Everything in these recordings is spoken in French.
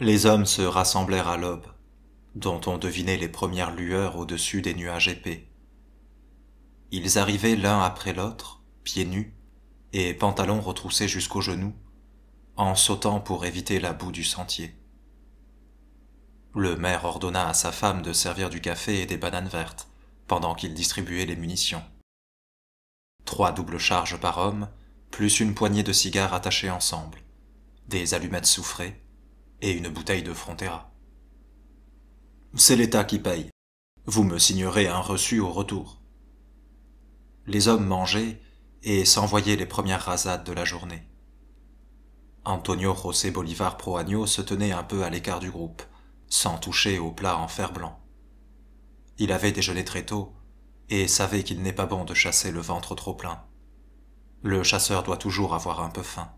Les hommes se rassemblèrent à l'aube, dont on devinait les premières lueurs au-dessus des nuages épais. Ils arrivaient l'un après l'autre, pieds nus et pantalons retroussés jusqu'aux genoux, en sautant pour éviter la boue du sentier. Le maire ordonna à sa femme de servir du café et des bananes vertes, pendant qu'il distribuait les munitions. Trois doubles charges par homme, plus une poignée de cigares attachés ensemble, des allumettes souffrées, et une bouteille de Frontera. C'est l'État qui paye. Vous me signerez un reçu au retour. Les hommes mangeaient et s'envoyaient les premières rasades de la journée. Antonio José Bolivar Proagno se tenait un peu à l'écart du groupe, sans toucher au plat en fer blanc. Il avait déjeuné très tôt et savait qu'il n'est pas bon de chasser le ventre trop plein. Le chasseur doit toujours avoir un peu faim,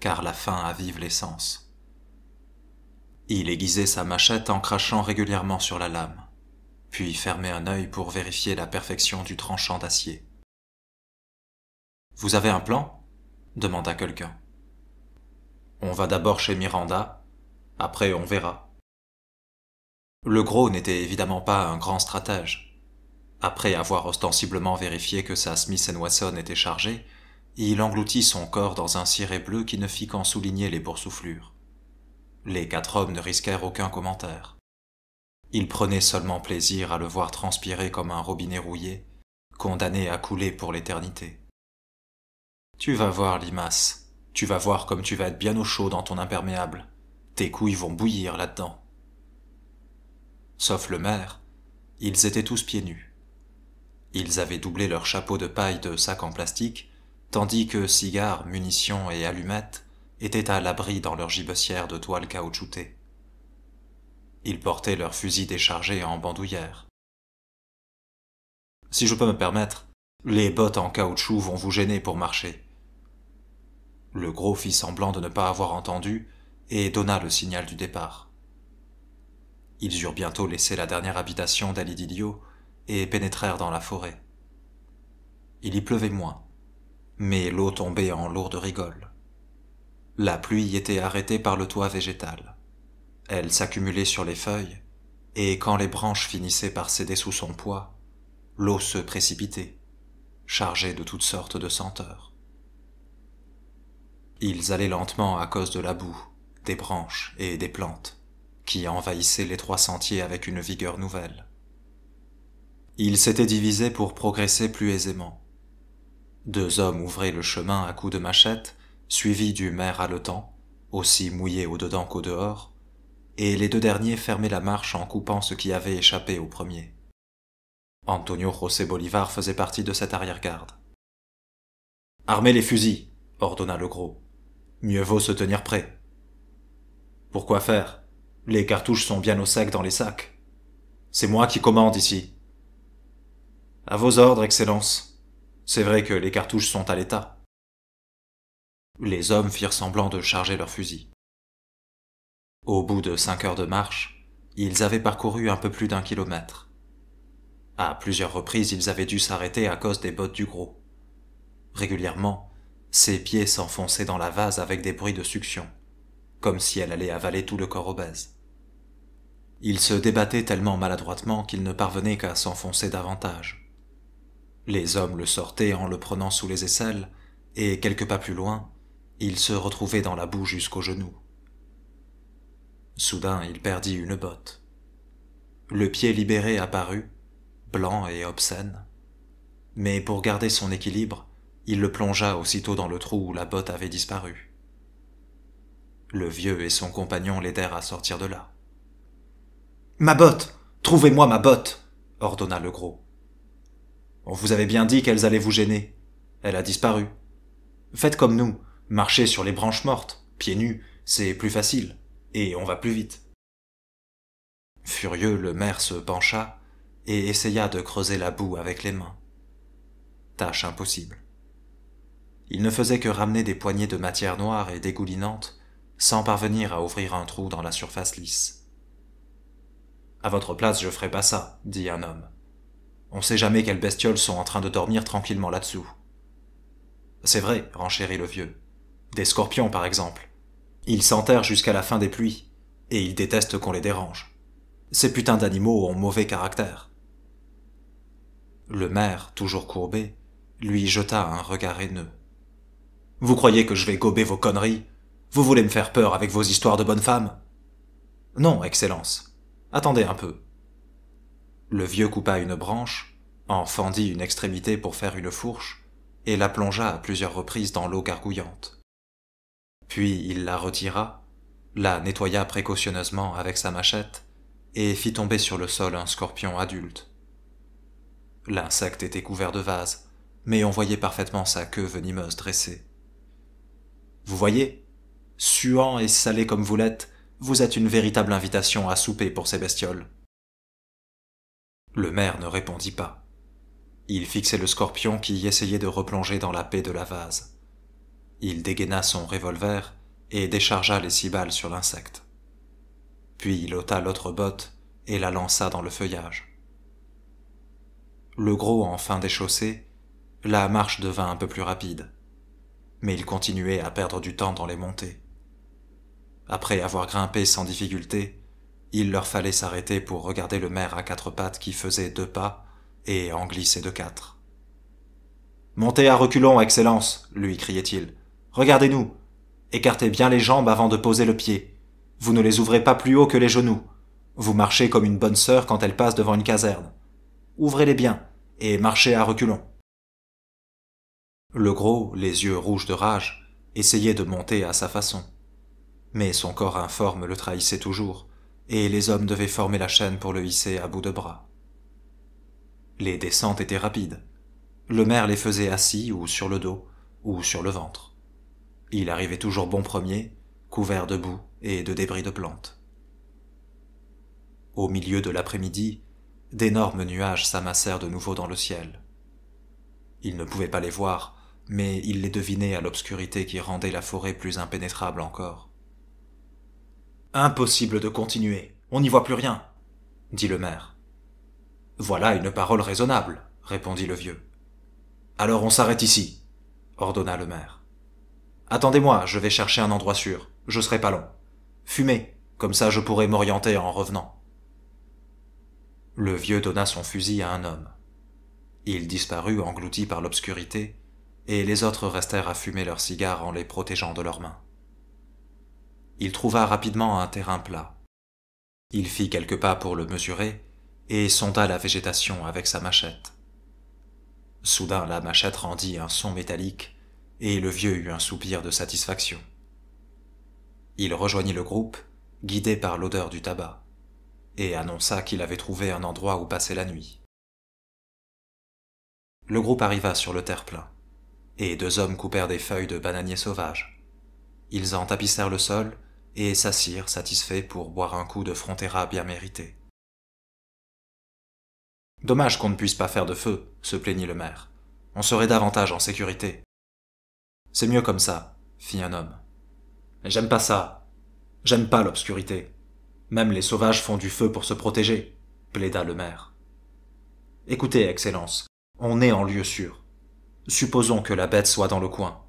car la faim avive les il aiguisait sa machette en crachant régulièrement sur la lame, puis fermait un œil pour vérifier la perfection du tranchant d'acier. Vous avez un plan demanda quelqu'un. On va d'abord chez Miranda, après on verra. Le gros n'était évidemment pas un grand stratège. Après avoir ostensiblement vérifié que sa Smith Wesson était chargée, il engloutit son corps dans un ciré bleu qui ne fit qu'en souligner les boursouflures. Les quatre hommes ne risquèrent aucun commentaire. Ils prenaient seulement plaisir à le voir transpirer comme un robinet rouillé, condamné à couler pour l'éternité. Tu vas voir, Limace, tu vas voir comme tu vas être bien au chaud dans ton imperméable. Tes couilles vont bouillir là-dedans. Sauf le maire, ils étaient tous pieds nus. Ils avaient doublé leur chapeau de paille de sac en plastique, tandis que cigares, munitions et allumettes étaient à l'abri dans leur gibecière de toile caoutchoutée. Ils portaient leurs fusils déchargés en bandoulière. Si je peux me permettre, les bottes en caoutchouc vont vous gêner pour marcher. Le gros fit semblant de ne pas avoir entendu et donna le signal du départ. Ils eurent bientôt laissé la dernière habitation d'Alididio et pénétrèrent dans la forêt. Il y pleuvait moins, mais l'eau tombait en lourdes rigoles. La pluie était arrêtée par le toit végétal. Elle s'accumulait sur les feuilles, et quand les branches finissaient par céder sous son poids, l'eau se précipitait, chargée de toutes sortes de senteurs. Ils allaient lentement à cause de la boue, des branches et des plantes, qui envahissaient les trois sentiers avec une vigueur nouvelle. Ils s'étaient divisés pour progresser plus aisément. Deux hommes ouvraient le chemin à coups de machette, suivi du maire haletant, aussi mouillé au-dedans qu'au dehors, et les deux derniers fermaient la marche en coupant ce qui avait échappé au premier. Antonio José Bolivar faisait partie de cette arrière-garde. Armez les fusils, ordonna le gros. Mieux vaut se tenir prêt. Pourquoi faire Les cartouches sont bien au sec dans les sacs. C'est moi qui commande ici. À vos ordres, Excellence. C'est vrai que les cartouches sont à l'état, les hommes firent semblant de charger leurs fusils. Au bout de cinq heures de marche, ils avaient parcouru un peu plus d'un kilomètre. À plusieurs reprises, ils avaient dû s'arrêter à cause des bottes du gros. Régulièrement, ses pieds s'enfonçaient dans la vase avec des bruits de succion, comme si elle allait avaler tout le corps obèse. Il se débattait tellement maladroitement qu'il ne parvenait qu'à s'enfoncer davantage. Les hommes le sortaient en le prenant sous les aisselles, et quelques pas plus loin, il se retrouvait dans la boue jusqu'aux genoux. Soudain, il perdit une botte. Le pied libéré apparut, blanc et obscène. Mais pour garder son équilibre, il le plongea aussitôt dans le trou où la botte avait disparu. Le vieux et son compagnon l'aidèrent à sortir de là. Ma botte Trouvez-moi ma botte ordonna le gros. On vous avait bien dit qu'elles allaient vous gêner. Elle a disparu. Faites comme nous, Marcher sur les branches mortes, pieds nus, c'est plus facile, et on va plus vite. Furieux, le maire se pencha et essaya de creuser la boue avec les mains. Tâche impossible. Il ne faisait que ramener des poignées de matière noire et dégoulinante sans parvenir à ouvrir un trou dans la surface lisse. À votre place, je ferai pas ça, dit un homme. On sait jamais quelles bestioles sont en train de dormir tranquillement là-dessous. C'est vrai, renchérit le vieux des scorpions par exemple. Ils s'enterrent jusqu'à la fin des pluies, et ils détestent qu'on les dérange. Ces putains d'animaux ont mauvais caractère. Le maire, toujours courbé, lui jeta un regard haineux. Vous croyez que je vais gober vos conneries Vous voulez me faire peur avec vos histoires de bonne femme ?»« Non, Excellence. Attendez un peu. Le vieux coupa une branche, en fendit une extrémité pour faire une fourche, et la plongea à plusieurs reprises dans l'eau gargouillante. Puis il la retira, la nettoya précautionneusement avec sa machette, et fit tomber sur le sol un scorpion adulte. L'insecte était couvert de vase, mais on voyait parfaitement sa queue venimeuse dressée. Vous voyez, suant et salé comme vous l'êtes, vous êtes une véritable invitation à souper pour ces bestioles. Le maire ne répondit pas. Il fixait le scorpion qui essayait de replonger dans la paix de la vase. Il dégaina son revolver et déchargea les six balles sur l'insecte. Puis il ôta l'autre botte et la lança dans le feuillage. Le gros enfin déchaussé, la marche devint un peu plus rapide, mais il continuait à perdre du temps dans les montées. Après avoir grimpé sans difficulté, il leur fallait s'arrêter pour regarder le maire à quatre pattes qui faisait deux pas et en glissait de quatre. Montez à reculons, Excellence, lui criait-il. Regardez-nous. Écartez bien les jambes avant de poser le pied. Vous ne les ouvrez pas plus haut que les genoux. Vous marchez comme une bonne sœur quand elle passe devant une caserne. Ouvrez-les bien et marchez à reculons. Le gros, les yeux rouges de rage, essayait de monter à sa façon. Mais son corps informe le trahissait toujours, et les hommes devaient former la chaîne pour le hisser à bout de bras. Les descentes étaient rapides. Le maire les faisait assis ou sur le dos, ou sur le ventre. Il arrivait toujours bon premier, couvert de boue et de débris de plantes. Au milieu de l'après-midi, d'énormes nuages s'amassèrent de nouveau dans le ciel. Il ne pouvait pas les voir, mais il les devinait à l'obscurité qui rendait la forêt plus impénétrable encore. Impossible de continuer, on n'y voit plus rien, dit le maire. Voilà une parole raisonnable, répondit le vieux. Alors on s'arrête ici, ordonna le maire. Attendez-moi, je vais chercher un endroit sûr. Je serai pas long. Fumez, comme ça je pourrai m'orienter en revenant. Le vieux donna son fusil à un homme. Il disparut englouti par l'obscurité, et les autres restèrent à fumer leurs cigares en les protégeant de leurs mains. Il trouva rapidement un terrain plat. Il fit quelques pas pour le mesurer et sonda la végétation avec sa machette. Soudain la machette rendit un son métallique et le vieux eut un soupir de satisfaction. Il rejoignit le groupe, guidé par l'odeur du tabac, et annonça qu'il avait trouvé un endroit où passer la nuit. Le groupe arriva sur le terre-plein, et deux hommes coupèrent des feuilles de bananier sauvage. Ils en tapissèrent le sol et s'assirent satisfaits pour boire un coup de frontera bien mérité. Dommage qu'on ne puisse pas faire de feu, se plaignit le maire. On serait davantage en sécurité. C'est mieux comme ça, fit un homme. j'aime pas ça. J'aime pas l'obscurité. Même les sauvages font du feu pour se protéger, plaida le maire. Écoutez, Excellence, on est en lieu sûr. Supposons que la bête soit dans le coin.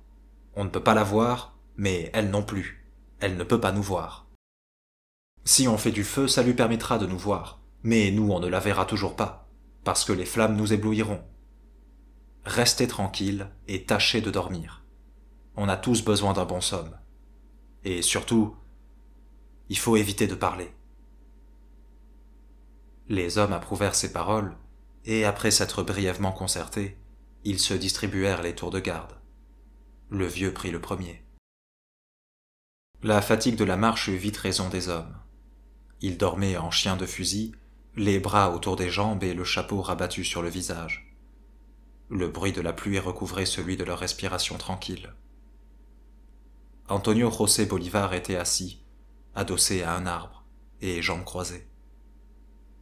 On ne peut pas la voir, mais elle non plus. Elle ne peut pas nous voir. Si on fait du feu, ça lui permettra de nous voir, mais nous on ne la verra toujours pas, parce que les flammes nous éblouiront. Restez tranquille et tâchez de dormir. On a tous besoin d'un bon somme. Et surtout, il faut éviter de parler. Les hommes approuvèrent ces paroles, et après s'être brièvement concertés, ils se distribuèrent les tours de garde. Le vieux prit le premier. La fatigue de la marche eut vite raison des hommes. Ils dormaient en chien de fusil, les bras autour des jambes et le chapeau rabattu sur le visage. Le bruit de la pluie recouvrait celui de leur respiration tranquille. Antonio José Bolivar était assis, adossé à un arbre, et jambes croisées.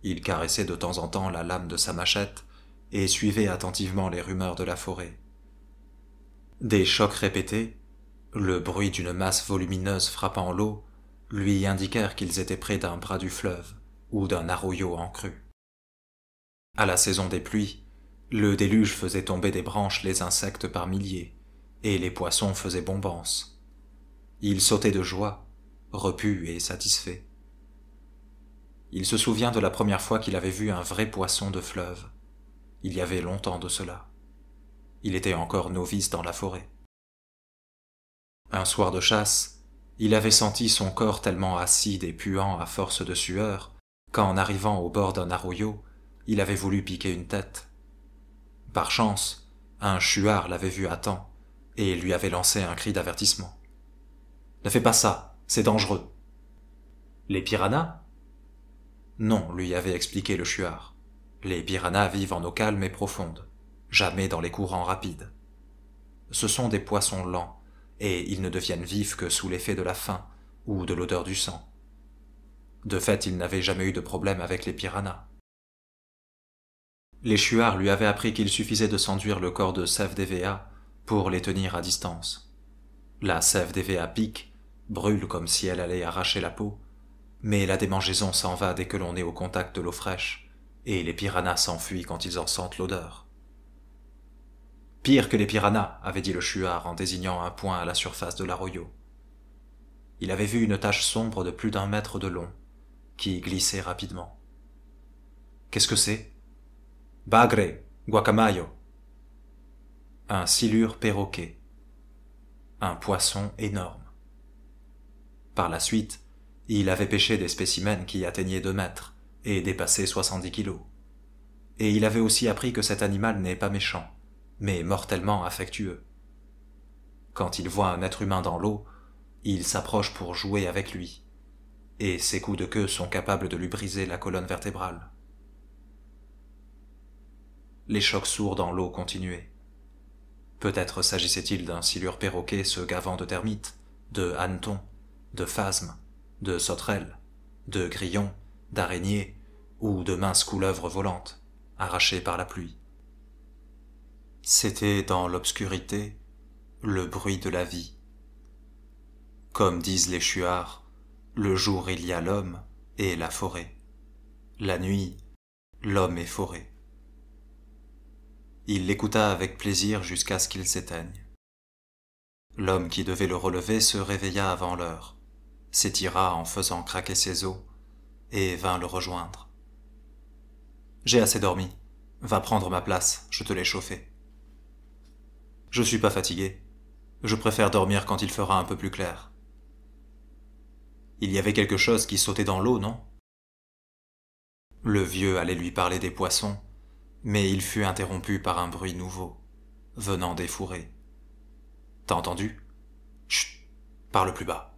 Il caressait de temps en temps la lame de sa machette et suivait attentivement les rumeurs de la forêt. Des chocs répétés, le bruit d'une masse volumineuse frappant l'eau, lui indiquèrent qu'ils étaient près d'un bras du fleuve ou d'un arroyo en crue. À la saison des pluies, le déluge faisait tomber des branches les insectes par milliers, et les poissons faisaient bombance. Il sautait de joie, repu et satisfait. Il se souvient de la première fois qu'il avait vu un vrai poisson de fleuve. Il y avait longtemps de cela. Il était encore novice dans la forêt. Un soir de chasse, il avait senti son corps tellement acide et puant à force de sueur qu'en arrivant au bord d'un arroyo, il avait voulu piquer une tête. Par chance, un chuard l'avait vu à temps et lui avait lancé un cri d'avertissement. Ne fais pas ça, c'est dangereux. Les piranhas Non, lui avait expliqué le Chuar. Les piranhas vivent en eau calme et profonde, jamais dans les courants rapides. Ce sont des poissons lents, et ils ne deviennent vifs que sous l'effet de la faim ou de l'odeur du sang. De fait, il n'avait jamais eu de problème avec les piranhas. Les chuards lui avaient appris qu'il suffisait de s'enduire le corps de Sève pour les tenir à distance. La Sève pique brûle comme si elle allait arracher la peau, mais la démangeaison s'en va dès que l'on est au contact de l'eau fraîche, et les piranhas s'enfuient quand ils en sentent l'odeur. Pire que les piranhas, avait dit le chuard en désignant un point à la surface de l'arroyo. Il avait vu une tache sombre de plus d'un mètre de long, qui glissait rapidement. Qu'est-ce que c'est Bagre, guacamayo. Un silure perroquet. Un poisson énorme par la suite, il avait pêché des spécimens qui atteignaient deux mètres et dépassaient 70 kilos. Et il avait aussi appris que cet animal n'est pas méchant, mais mortellement affectueux. Quand il voit un être humain dans l'eau, il s'approche pour jouer avec lui, et ses coups de queue sont capables de lui briser la colonne vertébrale. Les chocs sourds dans l'eau continuaient. Peut-être s'agissait-il d'un silure perroquet se gavant de termites, de hannetons, de phasmes, de sauterelles, de grillons, d'araignées ou de minces couleuvres volantes, arrachées par la pluie. C'était dans l'obscurité le bruit de la vie. Comme disent les chuards, le jour il y a l'homme et la forêt. La nuit, l'homme et forêt. Il l'écouta avec plaisir jusqu'à ce qu'il s'éteigne. L'homme qui devait le relever se réveilla avant l'heure s'étira en faisant craquer ses os, et vint le rejoindre. J'ai assez dormi. Va prendre ma place, je te l'ai chauffé. Je suis pas fatigué. Je préfère dormir quand il fera un peu plus clair. Il y avait quelque chose qui sautait dans l'eau, non Le vieux allait lui parler des poissons, mais il fut interrompu par un bruit nouveau, venant des fourrés. T'as entendu Chut, parle plus bas.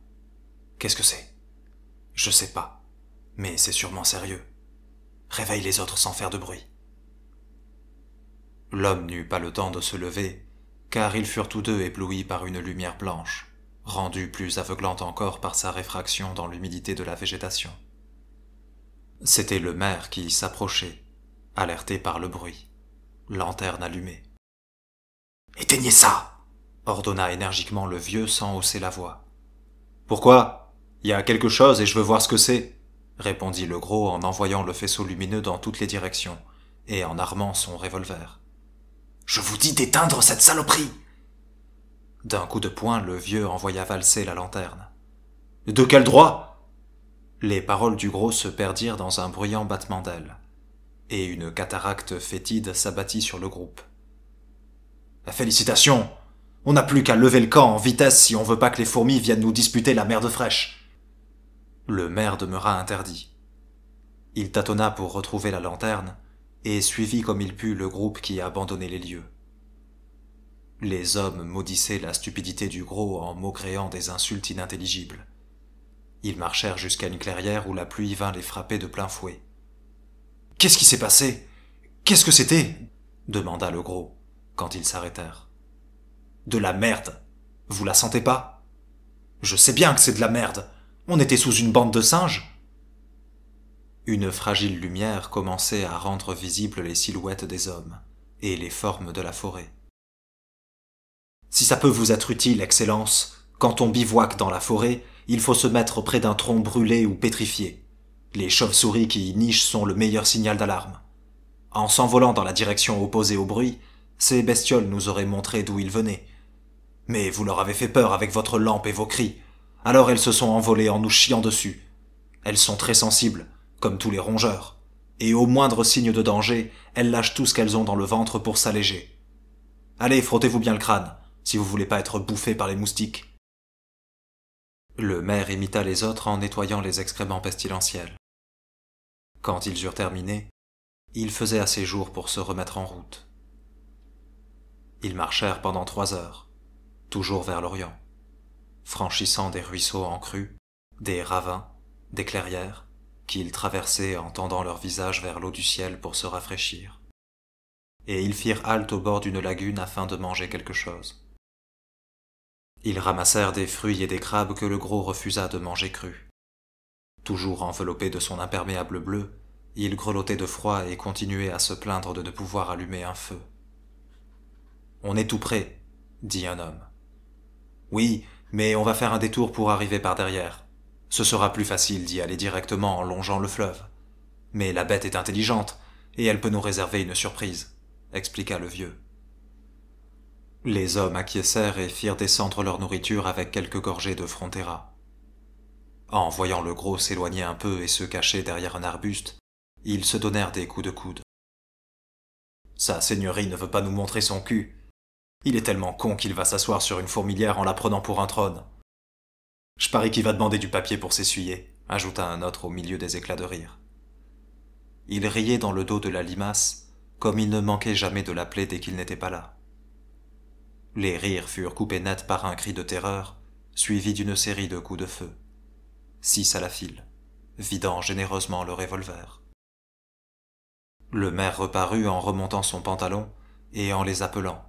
Qu'est-ce que c'est Je sais pas, mais c'est sûrement sérieux. Réveille les autres sans faire de bruit. L'homme n'eut pas le temps de se lever, car ils furent tous deux éblouis par une lumière blanche, rendue plus aveuglante encore par sa réfraction dans l'humidité de la végétation. C'était le maire qui s'approchait, alerté par le bruit, lanterne allumée. Éteignez ça ordonna énergiquement le vieux sans hausser la voix. Pourquoi il y a quelque chose et je veux voir ce que c'est, répondit le gros en envoyant le faisceau lumineux dans toutes les directions et en armant son revolver. Je vous dis d'éteindre cette saloperie D'un coup de poing, le vieux envoya valser la lanterne. De quel droit Les paroles du gros se perdirent dans un bruyant battement d'ailes, et une cataracte fétide s'abattit sur le groupe. Félicitations On n'a plus qu'à lever le camp en vitesse si on veut pas que les fourmis viennent nous disputer la merde fraîche le maire demeura interdit. Il tâtonna pour retrouver la lanterne et suivit comme il put le groupe qui abandonnait les lieux. Les hommes maudissaient la stupidité du gros en maugréant des insultes inintelligibles. Ils marchèrent jusqu'à une clairière où la pluie vint les frapper de plein fouet. Qu'est-ce qui s'est passé Qu'est-ce que c'était demanda le gros quand ils s'arrêtèrent. De la merde Vous la sentez pas Je sais bien que c'est de la merde on était sous une bande de singes. Une fragile lumière commençait à rendre visibles les silhouettes des hommes et les formes de la forêt. Si ça peut vous être utile, Excellence, quand on bivouaque dans la forêt, il faut se mettre près d'un tronc brûlé ou pétrifié. Les chauves-souris qui y nichent sont le meilleur signal d'alarme. En s'envolant dans la direction opposée au bruit, ces bestioles nous auraient montré d'où ils venaient. Mais vous leur avez fait peur avec votre lampe et vos cris, alors elles se sont envolées en nous chiant dessus. Elles sont très sensibles, comme tous les rongeurs, et au moindre signe de danger, elles lâchent tout ce qu'elles ont dans le ventre pour s'alléger. Allez, frottez-vous bien le crâne, si vous voulez pas être bouffé par les moustiques. Le maire imita les autres en nettoyant les excréments pestilentiels. Quand ils eurent terminé, il faisait assez jour pour se remettre en route. Ils marchèrent pendant trois heures, toujours vers l'Orient franchissant des ruisseaux en crue, des ravins, des clairières, qu'ils traversaient en tendant leur visage vers l'eau du ciel pour se rafraîchir. Et ils firent halte au bord d'une lagune afin de manger quelque chose. Ils ramassèrent des fruits et des crabes que le gros refusa de manger cru. Toujours enveloppé de son imperméable bleu, il grelottait de froid et continuait à se plaindre de ne pouvoir allumer un feu. On est tout prêt, dit un homme. Oui, mais on va faire un détour pour arriver par derrière. Ce sera plus facile d'y aller directement en longeant le fleuve. Mais la bête est intelligente, et elle peut nous réserver une surprise, expliqua le vieux. Les hommes acquiescèrent et firent descendre leur nourriture avec quelques gorgées de Frontera. En voyant le gros s'éloigner un peu et se cacher derrière un arbuste, ils se donnèrent des coups de coude. Sa seigneurie ne veut pas nous montrer son cul, il est tellement con qu'il va s'asseoir sur une fourmilière en la prenant pour un trône. Je parie qu'il va demander du papier pour s'essuyer, ajouta un autre au milieu des éclats de rire. Il riait dans le dos de la limace, comme il ne manquait jamais de l'appeler dès qu'il n'était pas là. Les rires furent coupés net par un cri de terreur, suivi d'une série de coups de feu. Six à la file, vidant généreusement le revolver. Le maire reparut en remontant son pantalon et en les appelant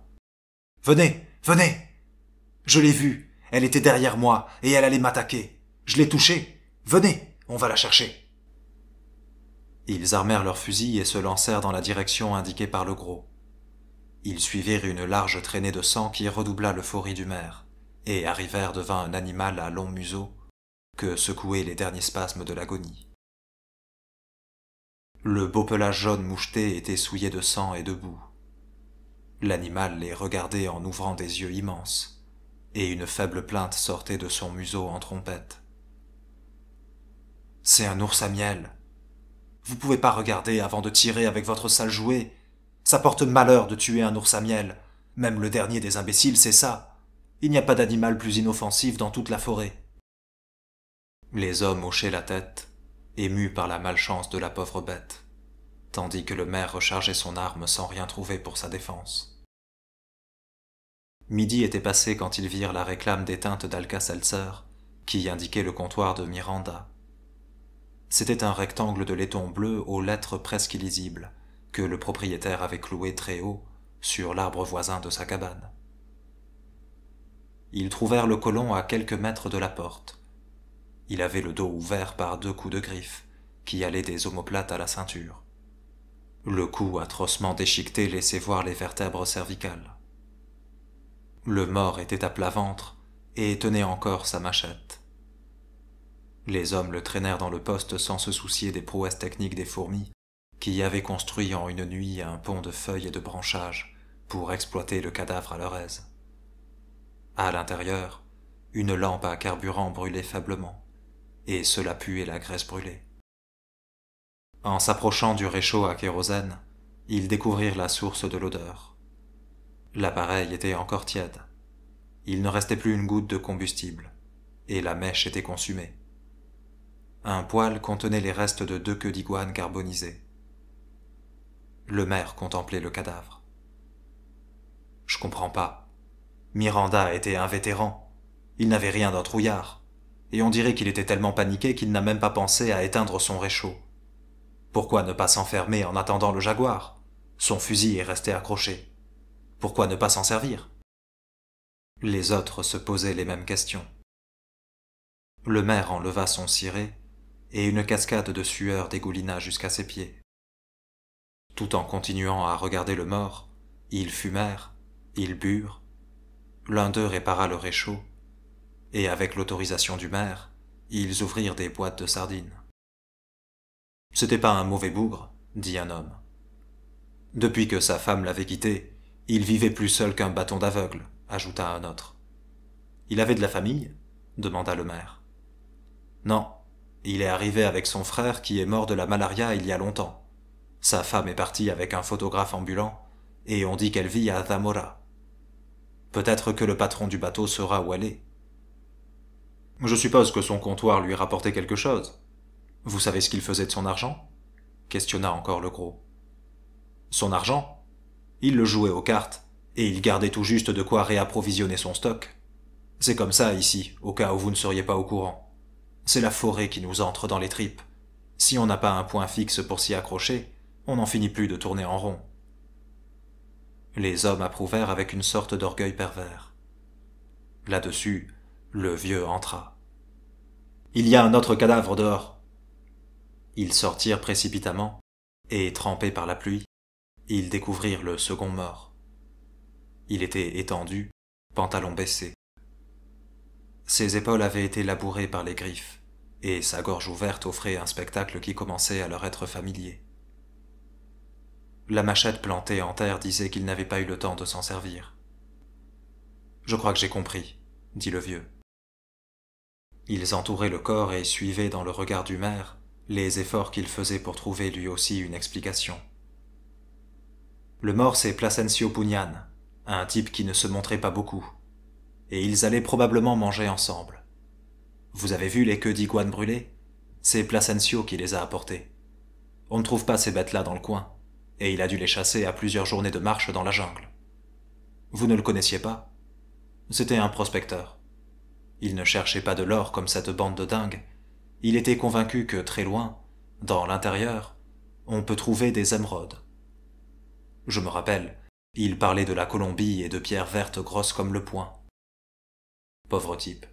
Venez, venez. Je l'ai vue. Elle était derrière moi et elle allait m'attaquer. Je l'ai touchée. Venez, on va la chercher. Ils armèrent leurs fusils et se lancèrent dans la direction indiquée par le gros. Ils suivirent une large traînée de sang qui redoubla l'euphorie du maire, et arrivèrent devant un animal à long museau que secouaient les derniers spasmes de l'agonie. Le beau pelage jaune moucheté était souillé de sang et de boue. L'animal les regardait en ouvrant des yeux immenses, et une faible plainte sortait de son museau en trompette. C'est un ours à miel. Vous pouvez pas regarder avant de tirer avec votre sale jouet. Ça porte malheur de tuer un ours à miel. Même le dernier des imbéciles, c'est ça. Il n'y a pas d'animal plus inoffensif dans toute la forêt. Les hommes hochaient la tête, émus par la malchance de la pauvre bête, tandis que le maire rechargeait son arme sans rien trouver pour sa défense. Midi était passé quand ils virent la réclame d'éteinte d'alca seltzer qui indiquait le comptoir de Miranda. C'était un rectangle de laiton bleu aux lettres presque illisibles, que le propriétaire avait cloué très haut sur l'arbre voisin de sa cabane. Ils trouvèrent le colon à quelques mètres de la porte. Il avait le dos ouvert par deux coups de griffe, qui allaient des omoplates à la ceinture. Le cou atrocement déchiqueté laissait voir les vertèbres cervicales. Le mort était à plat ventre et tenait encore sa machette. Les hommes le traînèrent dans le poste sans se soucier des prouesses techniques des fourmis, qui avaient construit en une nuit un pont de feuilles et de branchages pour exploiter le cadavre à leur aise. À l'intérieur, une lampe à carburant brûlait faiblement, et cela puait la graisse brûlée. En s'approchant du réchaud à kérosène, ils découvrirent la source de l'odeur. L'appareil était encore tiède. Il ne restait plus une goutte de combustible, et la mèche était consumée. Un poêle contenait les restes de deux queues d'iguane carbonisées. Le maire contemplait le cadavre. Je comprends pas. Miranda était un vétéran. Il n'avait rien d'un trouillard. Et on dirait qu'il était tellement paniqué qu'il n'a même pas pensé à éteindre son réchaud. Pourquoi ne pas s'enfermer en attendant le jaguar Son fusil est resté accroché pourquoi ne pas s'en servir Les autres se posaient les mêmes questions. Le maire enleva son ciré, et une cascade de sueur dégoulina jusqu'à ses pieds. Tout en continuant à regarder le mort, ils fumèrent, ils burent, l'un d'eux répara le réchaud, et avec l'autorisation du maire, ils ouvrirent des boîtes de sardines. C'était pas un mauvais bougre, dit un homme. Depuis que sa femme l'avait quitté, il vivait plus seul qu'un bâton d'aveugle, ajouta un autre. Il avait de la famille demanda le maire. Non, il est arrivé avec son frère qui est mort de la malaria il y a longtemps. Sa femme est partie avec un photographe ambulant, et on dit qu'elle vit à Zamora. Peut-être que le patron du bateau saura où aller. Je suppose que son comptoir lui rapportait quelque chose. Vous savez ce qu'il faisait de son argent questionna encore le gros. Son argent il le jouait aux cartes, et il gardait tout juste de quoi réapprovisionner son stock. C'est comme ça ici, au cas où vous ne seriez pas au courant. C'est la forêt qui nous entre dans les tripes. Si on n'a pas un point fixe pour s'y accrocher, on n'en finit plus de tourner en rond. Les hommes approuvèrent avec une sorte d'orgueil pervers. Là-dessus, le vieux entra. Il y a un autre cadavre dehors. Ils sortirent précipitamment, et trempés par la pluie, ils découvrirent le second mort. Il était étendu, pantalon baissé. Ses épaules avaient été labourées par les griffes, et sa gorge ouverte offrait un spectacle qui commençait à leur être familier. La machette plantée en terre disait qu'il n'avait pas eu le temps de s'en servir. Je crois que j'ai compris, dit le vieux. Ils entouraient le corps et suivaient dans le regard du maire les efforts qu'il faisait pour trouver lui aussi une explication. Le mort, c'est Placencio Pugnan, un type qui ne se montrait pas beaucoup. Et ils allaient probablement manger ensemble. Vous avez vu les queues d'iguanes brûlées C'est Placencio qui les a apportées. On ne trouve pas ces bêtes-là dans le coin, et il a dû les chasser à plusieurs journées de marche dans la jungle. Vous ne le connaissiez pas C'était un prospecteur. Il ne cherchait pas de l'or comme cette bande de dingues. Il était convaincu que très loin, dans l'intérieur, on peut trouver des émeraudes, je me rappelle, il parlait de la Colombie et de pierres vertes grosses comme le poing. Pauvre type.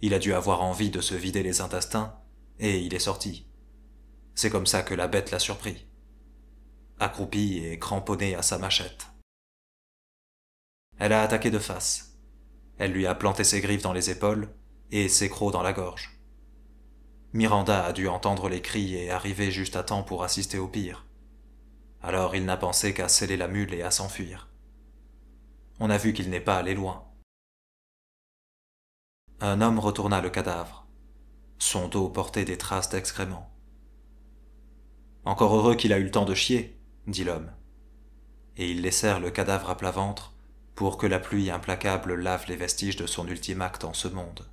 Il a dû avoir envie de se vider les intestins, et il est sorti. C'est comme ça que la bête l'a surpris. Accroupi et cramponné à sa machette. Elle a attaqué de face. Elle lui a planté ses griffes dans les épaules et ses crocs dans la gorge. Miranda a dû entendre les cris et arriver juste à temps pour assister au pire. Alors il n'a pensé qu'à sceller la mule et à s'enfuir. On a vu qu'il n'est pas allé loin. Un homme retourna le cadavre. Son dos portait des traces d'excréments. Encore heureux qu'il a eu le temps de chier, dit l'homme. Et ils laissèrent le cadavre à plat ventre pour que la pluie implacable lave les vestiges de son ultime acte en ce monde.